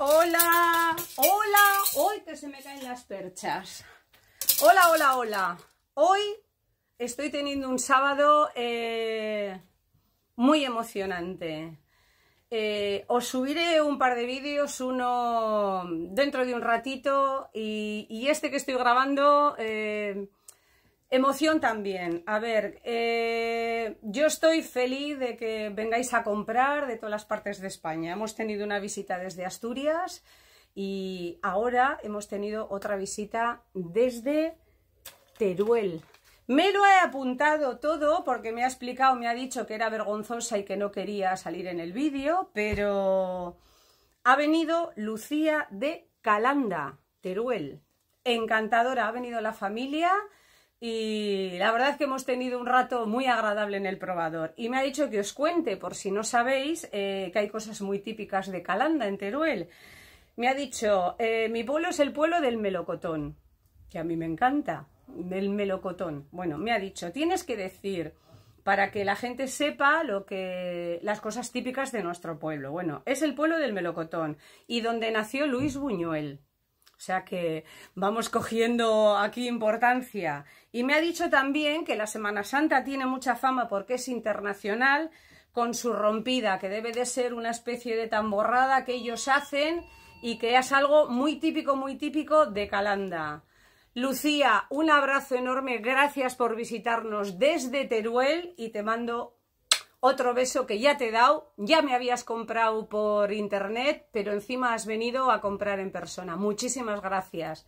Hola, hola, hoy que se me caen las perchas. Hola, hola, hola. Hoy estoy teniendo un sábado eh, muy emocionante. Eh, os subiré un par de vídeos, uno dentro de un ratito y, este que estoy grabando eh, Emoción también. A ver, eh, yo estoy feliz de que vengáis a comprar de todas las partes de España. Hemos tenido una visita desde Asturias y ahora hemos tenido otra visita desde Teruel. Me lo he apuntado todo porque me ha explicado, me ha dicho que era vergonzosa y que no quería salir en el vídeo, pero ha venido Lucía de Calanda, Teruel. Encantadora, ha venido la familia y la verdad es que hemos tenido un rato muy agradable en el probador. Y me ha dicho que os cuente, por si no sabéis, eh, que hay cosas muy típicas de Calanda, en Teruel. Me ha dicho, eh, mi pueblo es el pueblo del melocotón, que a mí me encanta, del melocotón. Bueno, me ha dicho, tienes que decir para que la gente sepa lo que las cosas típicas de nuestro pueblo. Bueno, es el pueblo del melocotón y donde nació Luis Buñuel. O sea que vamos cogiendo aquí importancia. Y me ha dicho también que la Semana Santa tiene mucha fama porque es internacional con su rompida, que debe de ser una especie de tamborrada que ellos hacen y que es algo muy típico, muy típico de Calanda. Lucía, un abrazo enorme, gracias por visitarnos desde Teruel y te mando otro beso que ya te he dado, ya me habías comprado por internet, pero encima has venido a comprar en persona. Muchísimas gracias.